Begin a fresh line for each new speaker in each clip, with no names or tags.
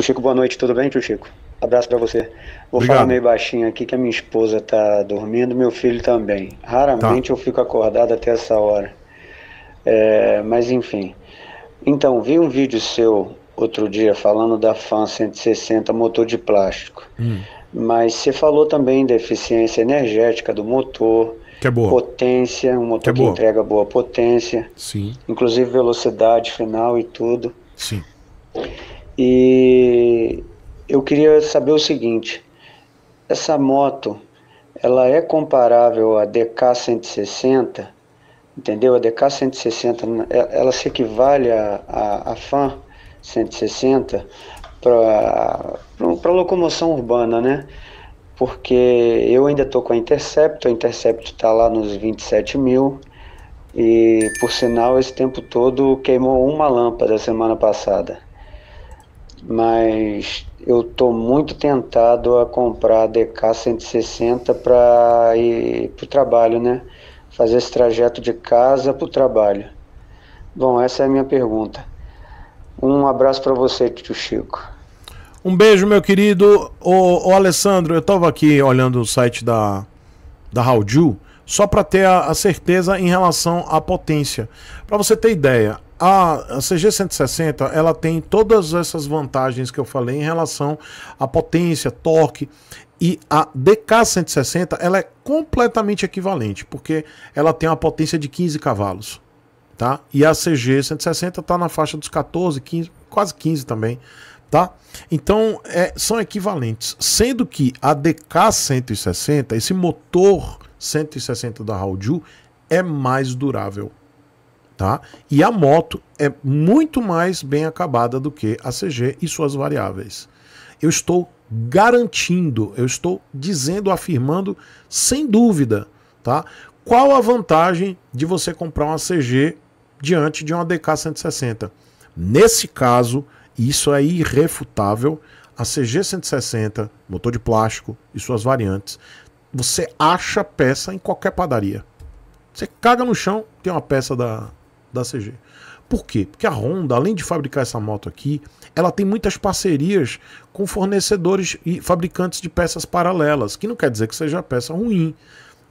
Tio Chico, boa noite, tudo bem, tio Chico? Abraço para você. Vou Obrigado. falar meio baixinho aqui que a minha esposa tá dormindo, meu filho também. Raramente tá. eu fico acordado até essa hora. É, mas enfim. Então, vi um vídeo seu outro dia falando da FAN 160 motor de plástico. Hum. Mas você falou também da eficiência energética do motor. Que é boa. Potência, um motor que, é que entrega boa potência. Sim. Inclusive velocidade final e tudo. Sim. E eu queria saber o seguinte: essa moto, ela é comparável à DK 160? Entendeu? A DK 160, ela se equivale à, a à 160 para locomoção urbana, né? Porque eu ainda estou com a Intercepto, a Intercepto está lá nos 27 mil, e por sinal, esse tempo todo queimou uma lâmpada semana passada mas eu estou muito tentado a comprar a DK 160 para ir para o trabalho, né? Fazer esse trajeto de casa para o trabalho. Bom, essa é a minha pergunta. Um abraço para você, tio Chico.
Um beijo, meu querido. O Alessandro, eu estava aqui olhando o site da, da Hauju só para ter a, a certeza em relação à potência. Para você ter ideia, a CG160 ela tem todas essas vantagens que eu falei em relação à potência, torque e a DK160 ela é completamente equivalente porque ela tem uma potência de 15 cavalos, tá? E a CG160 está na faixa dos 14, 15, quase 15 também, tá? Então é, são equivalentes, sendo que a DK160 esse motor 160 da Raoju é mais durável Tá? E a moto é muito mais bem acabada do que a CG e suas variáveis. Eu estou garantindo, eu estou dizendo, afirmando sem dúvida, tá? Qual a vantagem de você comprar uma CG diante de uma DK 160? Nesse caso, isso é irrefutável. A CG 160, motor de plástico e suas variantes, você acha peça em qualquer padaria. Você caga no chão, tem uma peça da, da CG. Por quê? Porque a Honda, além de fabricar essa moto aqui, ela tem muitas parcerias com fornecedores e fabricantes de peças paralelas, que não quer dizer que seja peça ruim.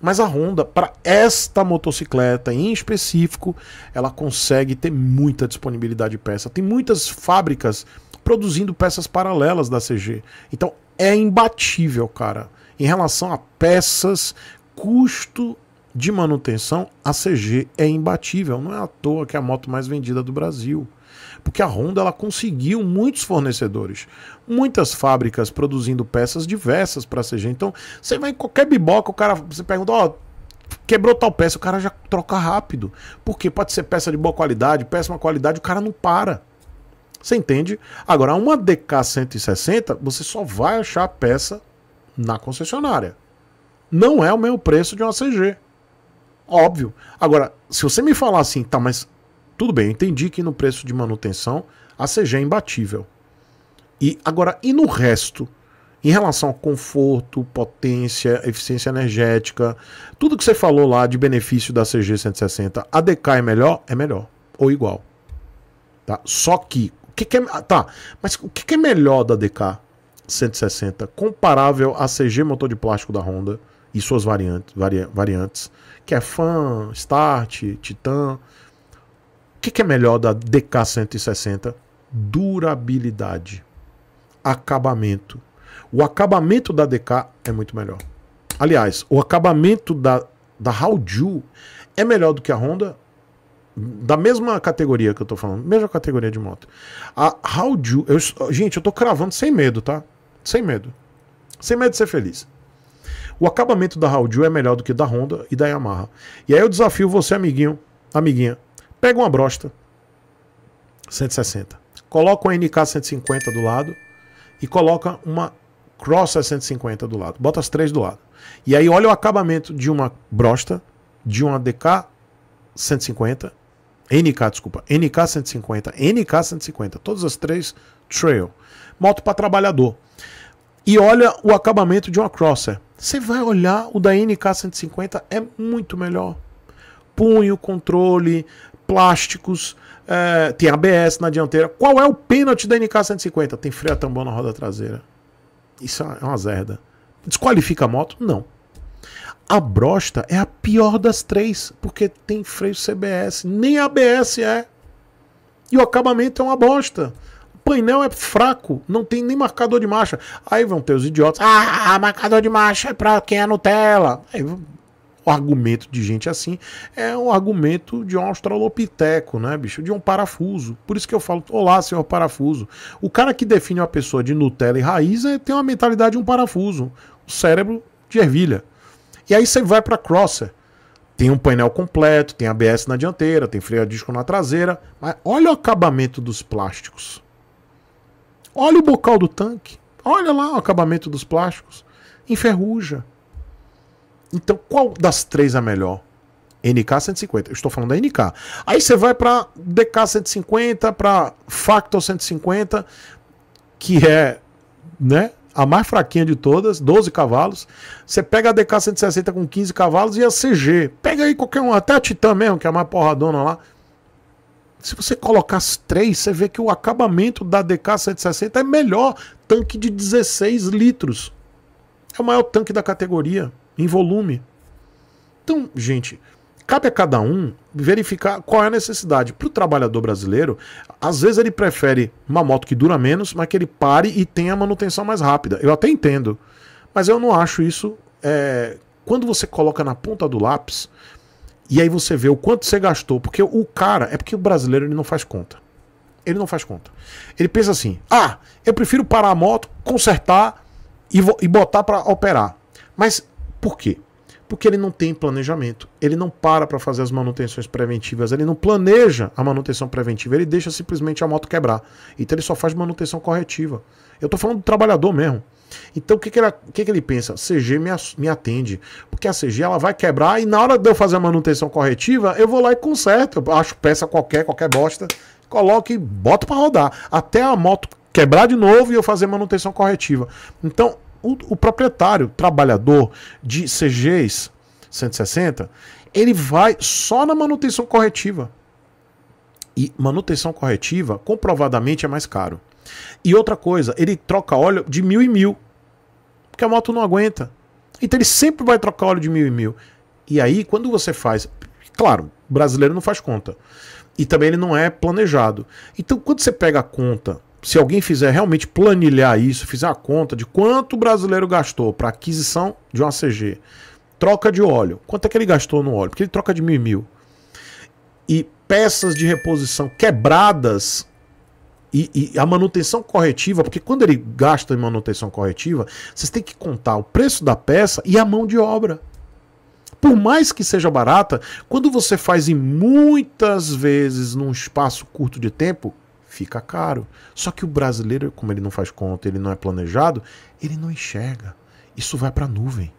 Mas a Honda, para esta motocicleta em específico, ela consegue ter muita disponibilidade de peça. Tem muitas fábricas produzindo peças paralelas da CG. Então é imbatível, cara, em relação a peças, custo de manutenção, a CG é imbatível. Não é à toa que é a moto mais vendida do Brasil. Porque a Honda ela conseguiu muitos fornecedores, muitas fábricas produzindo peças diversas para a CG. Então, você vai em qualquer biboca, o cara você pergunta, ó, oh, quebrou tal peça, o cara já troca rápido. Porque pode ser peça de boa qualidade, péssima qualidade, o cara não para. Você entende? Agora, uma DK 160, você só vai achar a peça na concessionária. Não é o mesmo preço de uma CG. Óbvio. Agora, se você me falar assim, tá, mas tudo bem, eu entendi que no preço de manutenção a CG é imbatível. E agora, e no resto? Em relação a conforto, potência, eficiência energética, tudo que você falou lá de benefício da CG 160, a DK é melhor? É melhor. Ou igual. Tá? Só que. O que, que é, ah, tá, mas o que, que é melhor da DK 160? Comparável à CG motor de plástico da Honda? e suas variantes, variantes que é Fan, Start, Titan. O que, que é melhor da DK160? Durabilidade, acabamento. O acabamento da DK é muito melhor. Aliás, o acabamento da, da Hauju é melhor do que a Honda, da mesma categoria que eu tô falando, mesma categoria de moto. A Hauju, eu, gente, eu tô cravando sem medo, tá? Sem medo. Sem medo de ser feliz. O acabamento da Raudil é melhor do que da Honda e da Yamaha. E aí eu desafio você, amiguinho, amiguinha, pega uma brosta 160, coloca uma NK 150 do lado e coloca uma Cross 150 do lado. Bota as três do lado. E aí olha o acabamento de uma brosta, de uma DK 150, NK, desculpa, NK 150, NK 150, todas as três trail. Moto para trabalhador e olha o acabamento de uma Crosser. Você vai olhar, o da NK150 é muito melhor. Punho, controle, plásticos, é, tem ABS na dianteira. Qual é o pênalti da NK150? Tem freio a tambor na roda traseira. Isso é uma zerda. Desqualifica a moto? Não. A Brosta é a pior das três, porque tem freio CBS. Nem ABS é. E o acabamento é uma bosta painel é fraco, não tem nem marcador de marcha. Aí vão ter os idiotas. Ah, ah marcador de marcha é pra quem é Nutella. Aí, o argumento de gente assim é um argumento de um australopiteco, né, bicho? De um parafuso. Por isso que eu falo, olá, senhor parafuso. O cara que define uma pessoa de Nutella e raiz é, tem uma mentalidade de um parafuso. O cérebro de ervilha. E aí você vai para Crosser. Tem um painel completo, tem ABS na dianteira, tem freio a disco na traseira. Mas olha o acabamento dos plásticos. Olha o bocal do tanque. Olha lá o acabamento dos plásticos. Enferruja. Então, qual das três é melhor? NK 150. Eu estou falando da NK. Aí você vai para DK 150, para Factor 150, que é, né, a mais fraquinha de todas, 12 cavalos. Você pega a DK 160 com 15 cavalos e a CG. Pega aí qualquer um, até a Titan mesmo, que é a mais porradona lá. Se você colocar as três, você vê que o acabamento da DK 160 é melhor. Tanque de 16 litros. É o maior tanque da categoria, em volume. Então, gente, cabe a cada um verificar qual é a necessidade. Para o trabalhador brasileiro, às vezes ele prefere uma moto que dura menos, mas que ele pare e tenha manutenção mais rápida. Eu até entendo. Mas eu não acho isso. É... Quando você coloca na ponta do lápis, e aí você vê o quanto você gastou, porque o cara, é porque o brasileiro ele não faz conta. Ele não faz conta. Ele pensa assim: "Ah, eu prefiro parar a moto, consertar e, e botar para operar". Mas por quê? Porque ele não tem planejamento, ele não para para fazer as manutenções preventivas, ele não planeja a manutenção preventiva, ele deixa simplesmente a moto quebrar. Então ele só faz manutenção corretiva. Eu estou falando do trabalhador mesmo. Então o que, que, ele, que, que ele pensa? CG me, me atende, porque a CG ela vai quebrar e na hora de eu fazer a manutenção corretiva, eu vou lá e conserto. Eu acho peça qualquer, qualquer bosta, coloco e boto para rodar. Até a moto quebrar de novo e eu fazer manutenção corretiva. Então o, o proprietário, trabalhador de CGs 160, ele vai só na manutenção corretiva. E manutenção corretiva, comprovadamente, é mais caro. E outra coisa, ele troca óleo de mil em mil, porque a moto não aguenta. Então ele sempre vai trocar óleo de mil em mil. E aí, quando você faz. Claro, brasileiro não faz conta. E também ele não é planejado. Então, quando você pega a conta se alguém fizer realmente planilhar isso, fizer a conta de quanto o brasileiro gastou para aquisição de um CG, troca de óleo, quanto é que ele gastou no óleo? Porque ele troca de mil e mil. E peças de reposição quebradas e, e, a manutenção corretiva, porque quando ele gasta em manutenção corretiva, vocês têm que contar o preço da peça e a mão de obra. Por mais que seja barata, quando você faz em muitas vezes num espaço curto de tempo, fica caro. Só que o brasileiro, como ele não faz conta, ele não é planejado, ele não enxerga. Isso vai para a nuvem.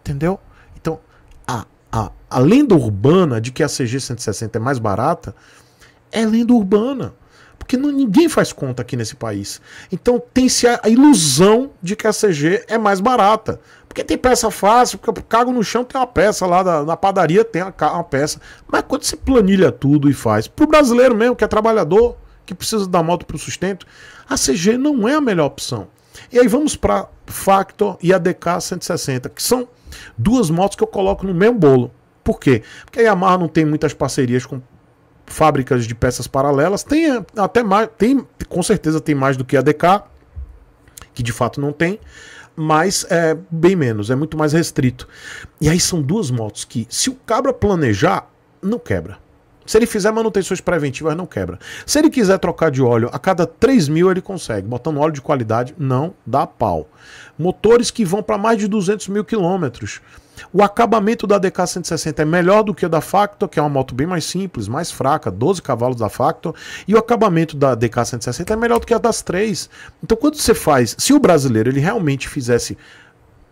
Entendeu? Então, a, a, a lenda urbana de que a CG 160 é mais barata é lenda urbana. Porque não, ninguém faz conta aqui nesse país. Então tem-se a, a ilusão de que a CG é mais barata. Porque tem peça fácil, porque cago no chão tem uma peça lá da, na padaria, tem uma, uma peça. Mas quando você planilha tudo e faz, pro brasileiro mesmo, que é trabalhador, que precisa da moto para o sustento, a CG não é a melhor opção. E aí vamos para Factor e a DK 160, que são duas motos que eu coloco no mesmo bolo. Por quê? Porque a Yamaha não tem muitas parcerias com fábricas de peças paralelas. Tem até mais, tem, com certeza tem mais do que a DK, que de fato não tem, mas é bem menos, é muito mais restrito. E aí são duas motos que, se o cabra planejar, não quebra. Se ele fizer manutenções preventivas, não quebra. Se ele quiser trocar de óleo, a cada 3 mil ele consegue. Botando óleo de qualidade, não dá pau. Motores que vão para mais de 200 mil quilômetros. O acabamento da DK160 é melhor do que o da Factor, que é uma moto bem mais simples, mais fraca, 12 cavalos da Factor, e o acabamento da DK160 é melhor do que a das três. Então, quando você faz, se o brasileiro ele realmente fizesse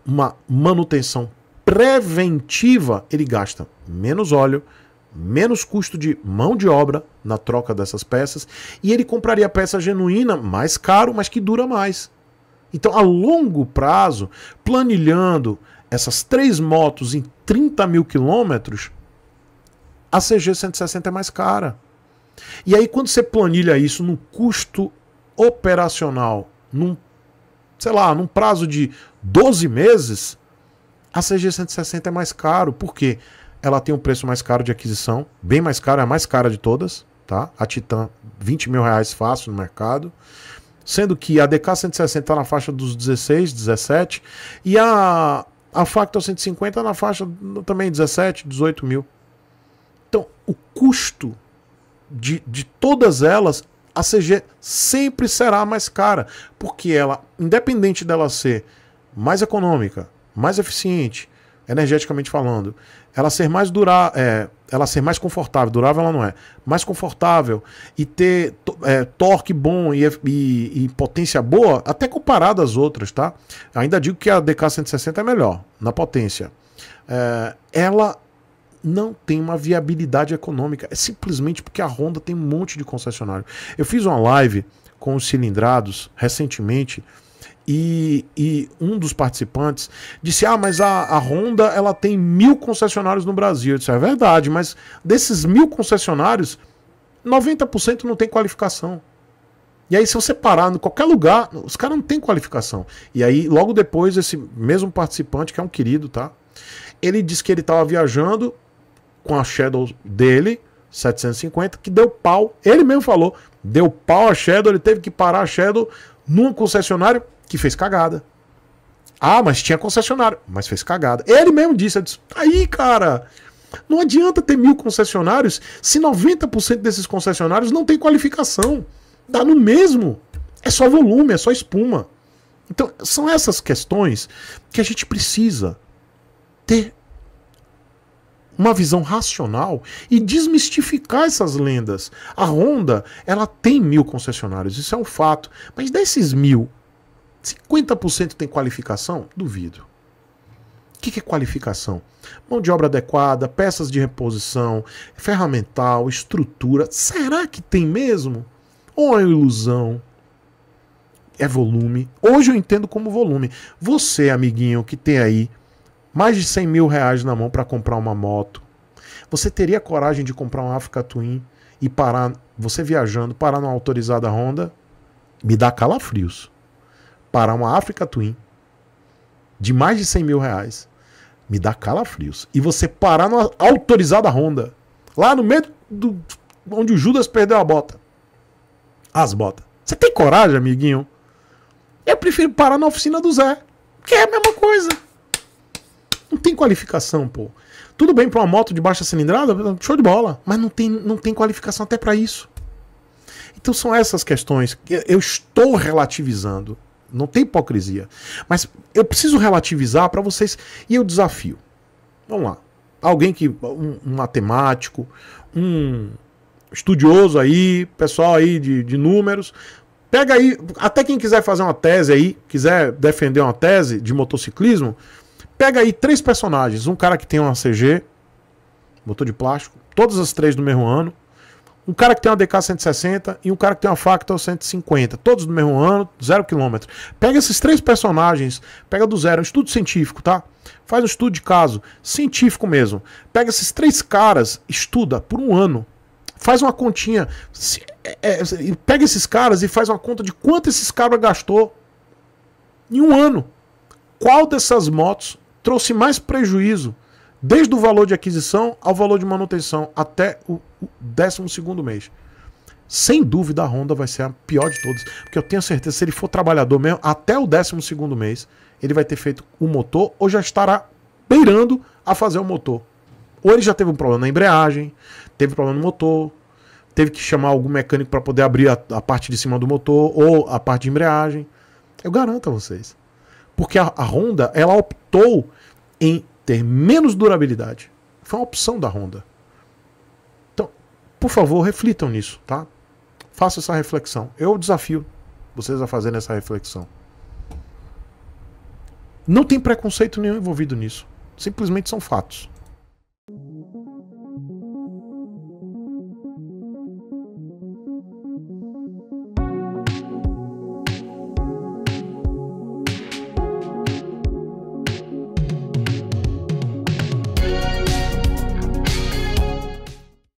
uma manutenção preventiva, ele gasta menos óleo, menos custo de mão de obra na troca dessas peças e ele compraria a peça genuína mais caro, mas que dura mais. Então, a longo prazo, planilhando essas três motos em 30 mil quilômetros, a CG 160 é mais cara. E aí, quando você planilha isso no custo operacional, num, sei lá, num prazo de 12 meses, a CG 160 é mais caro. Por quê? Porque ela tem um preço mais caro de aquisição, bem mais caro, é a mais cara de todas, tá? A Titan, 20 mil reais fácil no mercado. Sendo que a DK 160 está na faixa dos 16, 17 e a, a Factor 150 na faixa também 17, 18 mil. Então, o custo de, de todas elas, a CG sempre será mais cara, porque ela, independente dela ser mais econômica, mais eficiente, energeticamente falando, ela ser mais durar, é, ela ser mais confortável, durável ela não é, mais confortável e ter é, torque bom e, e, e, potência boa, até comparado às outras, tá? Ainda digo que a DK160 é melhor na potência. É, ela não tem uma viabilidade econômica, é simplesmente porque a Honda tem um monte de concessionário. Eu fiz uma live com os cilindrados recentemente e, e, um dos participantes disse: Ah, mas a, a, Honda ela tem mil concessionários no Brasil. Eu disse: É verdade, mas desses mil concessionários, 90% não tem qualificação. E aí, se você parar em qualquer lugar, os caras não têm qualificação. E aí, logo depois, esse mesmo participante, que é um querido, tá? Ele disse que ele estava viajando com a Shadow dele, 750, que deu pau. Ele mesmo falou: deu pau a Shadow, ele teve que parar a Shadow num concessionário que fez cagada. Ah, mas tinha concessionário, mas fez cagada. Ele mesmo disse, disse aí, cara, não adianta ter mil concessionários se 90% desses concessionários não tem qualificação. Dá tá no mesmo. É só volume, é só espuma. Então, são essas questões que a gente precisa ter uma visão racional e desmistificar essas lendas. A Honda, ela tem mil concessionários, isso é um fato. Mas desses mil, 50% tem qualificação? Duvido. O que, que é qualificação? Mão de obra adequada, peças de reposição, ferramental, estrutura. Será que tem mesmo? Ou é ilusão? É volume. Hoje eu entendo como volume. Você, amiguinho, que tem aí mais de 100 mil reais na mão para comprar uma moto, você teria coragem de comprar uma Africa Twin e parar, você viajando, parar numa autorizada Honda? Me dá calafrios para uma África Twin de mais de 100 mil reais me dá calafrios. E você parar numa autorizada Honda, lá no meio do onde o Judas perdeu a bota. As botas. Você tem coragem, amiguinho? Eu prefiro parar na oficina do Zé, que é a mesma coisa. Não tem qualificação, pô. Tudo bem para uma moto de baixa cilindrada, show de bola, mas não tem, não tem qualificação até para isso. Então são essas questões que eu estou relativizando. Não tem hipocrisia. Mas eu preciso relativizar para vocês. E eu desafio. Vamos lá. Alguém que. Um, um matemático, um estudioso aí, pessoal aí de, de números. Pega aí. Até quem quiser fazer uma tese aí, quiser defender uma tese de motociclismo, pega aí três personagens. Um cara que tem uma CG, motor de plástico, todas as três do mesmo ano um cara que tem uma DK 160 e um cara que tem uma Factor 150, todos do mesmo ano, zero quilômetro. Pega esses três personagens, pega do zero, é um estudo científico, tá? Faz um estudo de caso, científico mesmo. Pega esses três caras, estuda por um ano. Faz uma continha. Se, é, é, pega esses caras e faz uma conta de quanto esses caras gastou em um ano. Qual dessas motos trouxe mais prejuízo? Desde o valor de aquisição ao valor de manutenção até o 12 mês. Sem dúvida, a Honda vai ser a pior de todas. Porque eu tenho certeza, se ele for trabalhador mesmo, até o 12 mês, ele vai ter feito o motor ou já estará beirando a fazer o motor. Ou ele já teve um problema na embreagem, teve problema no motor, teve que chamar algum mecânico para poder abrir a, a, parte de cima do motor ou a parte de embreagem. Eu garanto a vocês. Porque a, a Honda, ela optou em ter menos durabilidade. Foi uma opção da Honda. Então, por favor, reflitam nisso, tá? Faça essa reflexão. Eu desafio vocês a fazerem essa reflexão. Não tem preconceito nenhum envolvido nisso. Simplesmente são fatos.